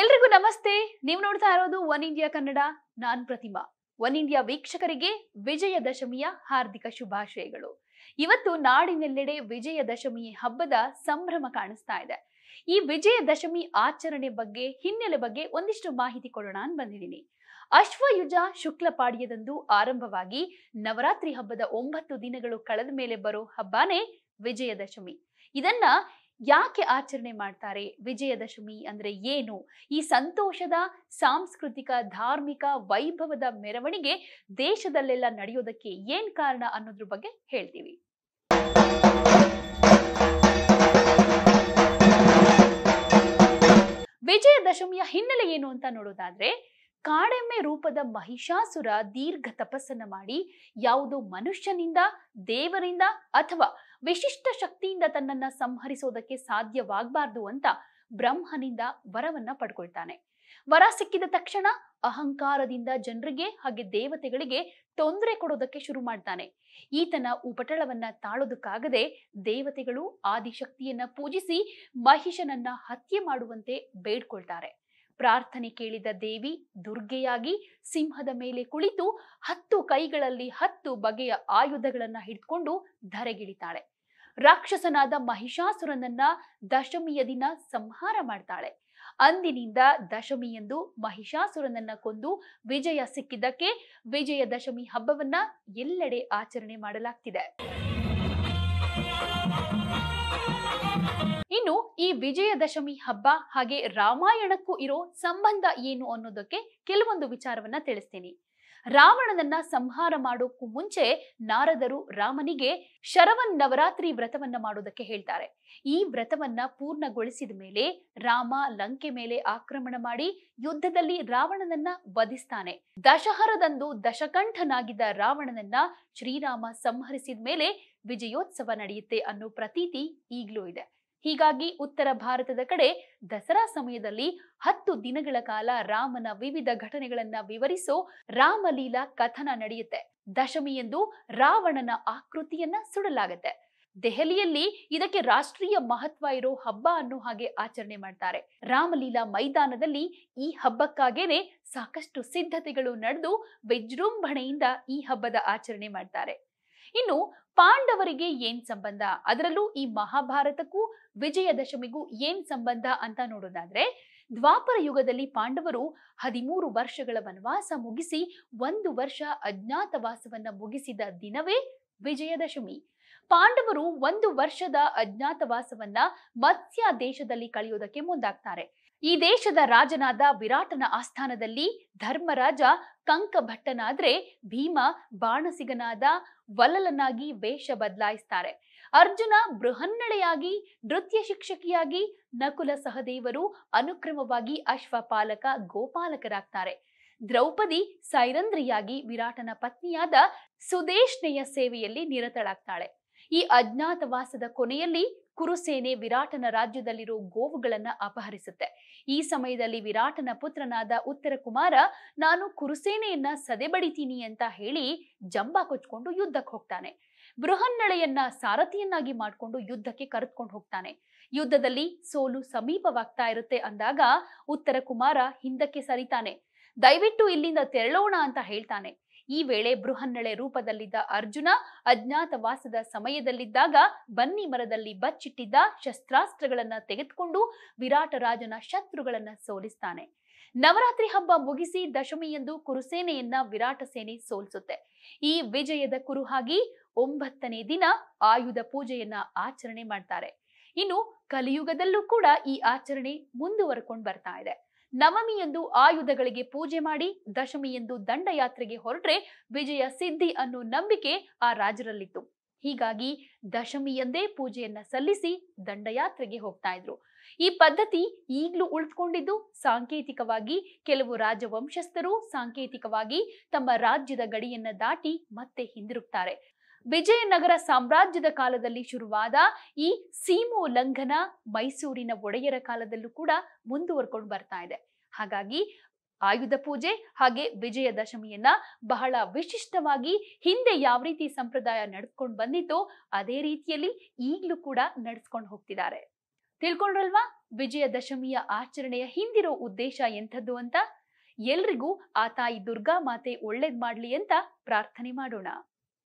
ಎಲ್ರಿಗೂ ನಮಸ್ತೆ ನೀವು ನೋಡ್ತಾ ಇರೋದು ಒನ್ ಇಂಡಿಯಾ ಕನ್ನಡ ನಾನ್ ಪ್ರತಿಮಾ ಒನ್ ಇಂಡಿಯಾ ವೀಕ್ಷಕರಿಗೆ ವಿಜಯದಶಮಿಯ ಹಾರ್ದಿಕ ಶುಭಾಶಯಗಳು ಇವತ್ತು ನಾಡಿನೆಲ್ಲೆಡೆ ವಿಜಯದಶಮಿ ಹಬ್ಬದ ಸಂಭ್ರಮ ಕಾಣಿಸ್ತಾ ಇದೆ ಈ ವಿಜಯದಶಮಿ ಆಚರಣೆ ಬಗ್ಗೆ ಹಿನ್ನೆಲೆ ಬಗ್ಗೆ ಒಂದಿಷ್ಟು ಮಾಹಿತಿ ಕೊಡೋಣ ಅಂತ ಬಂದಿದ್ದೀನಿ ಅಶ್ವಯುಜ ಶುಕ್ಲ ಪಾಡ್ಯದಂದು ಆರಂಭವಾಗಿ ನವರಾತ್ರಿ ಹಬ್ಬದ ಒಂಬತ್ತು ದಿನಗಳು ಕಳೆದ ಮೇಲೆ ಬರೋ ಹಬ್ಬನೇ ವಿಜಯದಶಮಿ ಇದನ್ನ ಯಾಕೆ ಆಚರಣೆ ಮಾಡ್ತಾರೆ ವಿಜಯದಶಮಿ ಅಂದ್ರೆ ಏನು ಈ ಸಂತೋಷದ ಸಾಂಸ್ಕೃತಿಕ ಧಾರ್ಮಿಕ ವೈಭವದ ಮೆರವಣಿಗೆ ದೇಶದಲ್ಲೆಲ್ಲ ನಡೆಯೋದಕ್ಕೆ ಏನ್ ಕಾರಣ ಅನ್ನೋದ್ರ ಬಗ್ಗೆ ಹೇಳ್ತೀವಿ ವಿಜಯದಶಮಿಯ ಹಿನ್ನೆಲೆ ಏನು ಅಂತ ನೋಡೋದಾದ್ರೆ ಕಾಡೆಮ್ಮೆ ರೂಪದ ಮಹಿಷಾಸುರ ದೀರ್ಘ ತಪಸ್ಸನ್ನ ಮಾಡಿ ಯಾವುದೋ ಮನುಷ್ಯನಿಂದ ದೇವರಿಂದ ಅಥವಾ ವಿಶಿಷ್ಟ ಶಕ್ತಿಯಿಂದ ತನ್ನನ್ನ ಸಂಹರಿಸೋದಕ್ಕೆ ಸಾಧ್ಯವಾಗಬಾರ್ದು ಅಂತ ಬ್ರಹ್ಮನಿಂದ ವರವನ್ನ ಪಡ್ಕೊಳ್ತಾನೆ ವರ ಸಿಕ್ಕಿದ ತಕ್ಷಣ ಅಹಂಕಾರದಿಂದ ಜನರಿಗೆ ಹಾಗೆ ದೇವತೆಗಳಿಗೆ ತೊಂದರೆ ಕೊಡೋದಕ್ಕೆ ಶುರು ಮಾಡ್ತಾನೆ ಈತನ ಉಪಟಳವನ್ನ ತಾಳೋದಕ್ಕಾಗದೆ ದೇವತೆಗಳು ಆದಿಶಕ್ತಿಯನ್ನ ಪೂಜಿಸಿ ಮಹಿಷನನ್ನ ಹತ್ಯೆ ಮಾಡುವಂತೆ ಬೇಡ್ಕೊಳ್ತಾರೆ ಪ್ರಾರ್ಥನೆ ಕೇಳಿದ ದೇವಿ ದುರ್ಗೆಯಾಗಿ ಸಿಂಹದ ಮೇಲೆ ಕುಳಿತು ಹತ್ತು ಕೈಗಳಲ್ಲಿ ಹತ್ತು ಬಗೆಯ ಆಯುಧಗಳನ್ನ ಹಿಡ್ಕೊಂಡು ಧರೆಗಿಳಿತಾಳೆ ರಾಕ್ಷಸನಾದ ಮಹಿಷಾಸುರನನ್ನ ದಶಮಿಯ ದಿನ ಸಂಹಾರ ಮಾಡ್ತಾಳೆ ಅಂದಿನಿಂದ ದಶಮಿ ಎಂದು ಮಹಿಷಾಸುರನನ್ನ ಕೊಂದು ವಿಜಯ ಸಿಕ್ಕಿದ್ದಕ್ಕೆ ವಿಜಯ ದಶಮಿ ಹಬ್ಬವನ್ನ ಎಲ್ಲೆಡೆ ಆಚರಣೆ ಮಾಡಲಾಗ್ತಿದೆ ಇನ್ನು ಈ ವಿಜಯದಶಮಿ ಹಬ್ಬ ಹಾಗೆ ರಾಮಾಯಣಕ್ಕೂ ಇರೋ ಸಂಬಂಧ ಏನು ಅನ್ನೋದಕ್ಕೆ ಕೆಲವೊಂದು ವಿಚಾರವನ್ನ ತಿಳಿಸ್ತೀನಿ ರಾವಣನನ್ನ ಸಂಹಾರ ಮಾಡೋಕ್ಕೂ ಮುಂಚೆ ನಾರದರು ರಾಮನಿಗೆ ಶರವನ್ ನವರಾತ್ರಿ ವ್ರತವನ್ನ ಮಾಡೋದಕ್ಕೆ ಹೇಳ್ತಾರೆ ಈ ವ್ರತವನ್ನ ಪೂರ್ಣಗೊಳಿಸಿದ ಮೇಲೆ ರಾಮ ಲಂಕೆ ಮೇಲೆ ಆಕ್ರಮಣ ಮಾಡಿ ಯುದ್ಧದಲ್ಲಿ ರಾವಣನನ್ನ ವಧಿಸ್ತಾನೆ ದಶಹರದಂದು ದಶಕಂಠನಾಗಿದ್ದ ರಾವಣನನ್ನ ಶ್ರೀರಾಮ ಸಂಹರಿಸಿದ ಮೇಲೆ ವಿಜಯೋತ್ಸವ ನಡೆಯುತ್ತೆ ಅನ್ನೋ ಪ್ರತೀತಿ ಈಗಲೂ ಇದೆ ಹೀಗಾಗಿ ಉತ್ತರ ಭಾರತದ ಕಡೆ ದಸರಾ ಸಮಯದಲ್ಲಿ ಹತ್ತು ದಿನಗಳ ಕಾಲ ರಾಮನ ವಿವಿಧ ಘಟನೆಗಳನ್ನ ವಿವರಿಸೋ ರಾಮಲೀಲಾ ಕಥನ ನಡೆಯುತ್ತೆ ದಶಮಿಯಂದು ರಾವಣನ ಆಕೃತಿಯನ್ನ ಸುಡಲಾಗತ್ತೆ ದೆಹಲಿಯಲ್ಲಿ ಇದಕ್ಕೆ ರಾಷ್ಟ್ರೀಯ ಮಹತ್ವ ಇರೋ ಹಬ್ಬ ಅನ್ನೋ ಹಾಗೆ ಆಚರಣೆ ಮಾಡ್ತಾರೆ ರಾಮಲೀಲಾ ಮೈದಾನದಲ್ಲಿ ಈ ಹಬ್ಬಕ್ಕಾಗೇನೆ ಸಾಕಷ್ಟು ಸಿದ್ಧತೆಗಳು ನಡೆದು ವಿಜೃಂಭಣೆಯಿಂದ ಈ ಹಬ್ಬದ ಆಚರಣೆ ಮಾಡ್ತಾರೆ ಇನ್ನು ಪಾಂಡವರಿಗೆ ಏನ್ ಸಂಬಂಧ ಅದರಲ್ಲೂ ಈ ಮಹಾಭಾರತಕ್ಕೂ ವಿಜಯದಶಮಿಗೂ ಏನ್ ಸಂಬಂಧ ಅಂತ ನೋಡೋದಾದ್ರೆ ದ್ವಾಪರ ಯುಗದಲ್ಲಿ ಪಾಂಡವರು ಹದಿಮೂರು ವರ್ಷಗಳ ವನವಾಸ ಮುಗಿಸಿ ಒಂದು ವರ್ಷ ಅಜ್ಞಾತವಾಸವನ್ನ ಮುಗಿಸಿದ ದಿನವೇ ವಿಜಯದಶಮಿ ಪಾಂಡವರು ಒಂದು ವರ್ಷದ ಅಜ್ಞಾತವಾಸವನ್ನ ಮತ್ಸ್ಯ ದೇಶದಲ್ಲಿ ಕಳೆಯೋದಕ್ಕೆ ಮುಂದಾಗ್ತಾರೆ ಈ ದೇಶದ ರಾಜನಾದ ವಿರಾಟನ ಆಸ್ಥಾನದಲ್ಲಿ ಧರ್ಮರಾಜ ಕಂಕ ಭಟ್ಟನಾದ್ರೆ ಭೀಮ ಬಾಣಸಿಗನಾದ ವಲ್ಲಲನಾಗಿ ವೇಷ ಬದಲಾಯಿಸ್ತಾರೆ ಅರ್ಜುನ ಬೃಹನ್ನಳೆಯಾಗಿ ನೃತ್ಯ ಶಿಕ್ಷಕಿಯಾಗಿ ನಕುಲ ಸಹದೇವರು ಅನುಕ್ರಮವಾಗಿ ಅಶ್ವಪಾಲಕ ಗೋಪಾಲಕರಾಗ್ತಾರೆ ದ್ರೌಪದಿ ಸೈರಂದ್ರಿಯಾಗಿ ವಿರಾಟನ ಪತ್ನಿಯಾದ ಸುದೇಶ್ನೆಯ ಸೇವೆಯಲ್ಲಿ ನಿರತಳಾಗ್ತಾಳೆ ಈ ಅಜ್ಞಾತವಾಸದ ಕೊನೆಯಲ್ಲಿ ಕುರುಸೇನೆ ವಿರಾಟನ ರಾಜ್ಯದಲ್ಲಿರೋ ಗೋವುಗಳನ್ನ ಅಪಹರಿಸುತ್ತೆ ಈ ಸಮಯದಲ್ಲಿ ವಿರಾಟನ ಪುತ್ರನಾದ ಉತ್ತರ ಕುಮಾರ ನಾನು ಕುರುಸೇನೆಯನ್ನ ಸದೆಬಡಿತೀನಿ ಅಂತ ಹೇಳಿ ಜಂಬ ಕೊಚ್ಕೊಂಡು ಯುದ್ಧಕ್ಕೆ ಹೋಗ್ತಾನೆ ಬೃಹನ್ನಳೆಯನ್ನ ಸಾರಥಿಯನ್ನಾಗಿ ಮಾಡಿಕೊಂಡು ಯುದ್ಧಕ್ಕೆ ಕರೆದುಕೊಂಡು ಹೋಗ್ತಾನೆ ಯುದ್ಧದಲ್ಲಿ ಸೋಲು ಸಮೀಪವಾಗ್ತಾ ಇರುತ್ತೆ ಅಂದಾಗ ಉತ್ತರ ಕುಮಾರ ಹಿಂದಕ್ಕೆ ಸರಿತಾನೆ ದಯವಿಟ್ಟು ಇಲ್ಲಿಂದ ತೆರಳೋಣ ಅಂತ ಹೇಳ್ತಾನೆ ಈ ವೇಳೆ ಬೃಹನ್ನಳೆ ರೂಪದಲ್ಲಿದ್ದ ಅರ್ಜುನ ಅಜ್ಞಾತವಾಸದ ಸಮಯದಲ್ಲಿದ್ದಾಗ ಬನ್ನಿ ಮರದಲ್ಲಿ ಬಚ್ಚಿಟ್ಟಿದ್ದ ಶಸ್ತ್ರಾಸ್ತ್ರಗಳನ್ನ ತೆಗೆದುಕೊಂಡು ವಿರಾಟ ರಾಜನ ಶತ್ರುಗಳನ್ನ ಸೋಲಿಸ್ತಾನೆ ನವರಾತ್ರಿ ಹಬ್ಬ ಮುಗಿಸಿ ದಶಮಿಯಂದು ಕುರುಸೇನೆಯನ್ನ ವಿರಾಟ ಸೇನೆ ಸೋಲಿಸುತ್ತೆ ಈ ವಿಜಯದ ಕುರುಹಾಗಿ ಒಂಬತ್ತನೇ ದಿನ ಆಯುಧ ಪೂಜೆಯನ್ನ ಆಚರಣೆ ಮಾಡ್ತಾರೆ ಇನ್ನು ಕಲಿಯುಗದಲ್ಲೂ ಕೂಡ ಈ ಆಚರಣೆ ಮುಂದುವರ್ಕೊಂಡು ಬರ್ತಾ ಇದೆ ನವಮಿಯಂದು ಆಯುಧಗಳಿಗೆ ಪೂಜೆ ಮಾಡಿ ದಶಮಿಯಂದು ದಂಡಯಾತ್ರೆಗೆ ಹೊರಟ್ರೆ ವಿಜಯ ಸಿದ್ಧಿ ಅನ್ನೋ ನಂಬಿಕೆ ಆ ರಾಜರಲ್ಲಿತ್ತು ಹೀಗಾಗಿ ದಶಮಿಯಂದೇ ಪೂಜೆಯನ್ನ ಸಲ್ಲಿಸಿ ದಂಡಯಾತ್ರೆಗೆ ಹೋಗ್ತಾ ಇದ್ರು ಈ ಪದ್ಧತಿ ಈಗಲೂ ಉಳ್ಕೊಂಡಿದ್ದು ಸಾಂಕೇತಿಕವಾಗಿ ಕೆಲವು ರಾಜವಂಶಸ್ಥರು ಸಾಂಕೇತಿಕವಾಗಿ ತಮ್ಮ ರಾಜ್ಯದ ಗಡಿಯನ್ನ ದಾಟಿ ಮತ್ತೆ ಹಿಂದಿರುಗ್ತಾರೆ ವಿಜಯನಗರ ಸಾಮ್ರಾಜ್ಯದ ಕಾಲದಲ್ಲಿ ಶುರುವಾದ ಈ ಸೀಮೋಲ್ಲಂಘನ ಮೈಸೂರಿನ ಒಡೆಯರ ಕಾಲದಲ್ಲೂ ಕೂಡ ಮುಂದುವರ್ಕೊಂಡು ಬರ್ತಾ ಇದೆ ಹಾಗಾಗಿ ಆಯುಧ ಪೂಜೆ ಹಾಗೆ ವಿಜಯದಶಮಿಯನ್ನ ಬಹಳ ವಿಶಿಷ್ಟವಾಗಿ ಹಿಂದೆ ಯಾವ ರೀತಿ ಸಂಪ್ರದಾಯ ನಡ್ಸ್ಕೊಂಡು ಬಂದಿತ್ತೋ ಅದೇ ರೀತಿಯಲ್ಲಿ ಈಗಲೂ ಕೂಡ ನಡ್ಸ್ಕೊಂಡು ಹೋಗ್ತಿದ್ದಾರೆ ತಿಳ್ಕೊಂಡ್ರಲ್ವಾ ವಿಜಯದಶಮಿಯ ಆಚರಣೆಯ ಹಿಂದಿರೋ ಉದ್ದೇಶ ಎಂಥದ್ದು ಅಂತ ಎಲ್ರಿಗೂ ಆ ತಾಯಿ ದುರ್ಗಾ ಮಾತೆ ಒಳ್ಳೇದ್ ಮಾಡ್ಲಿ ಅಂತ ಪ್ರಾರ್ಥನೆ ಮಾಡೋಣ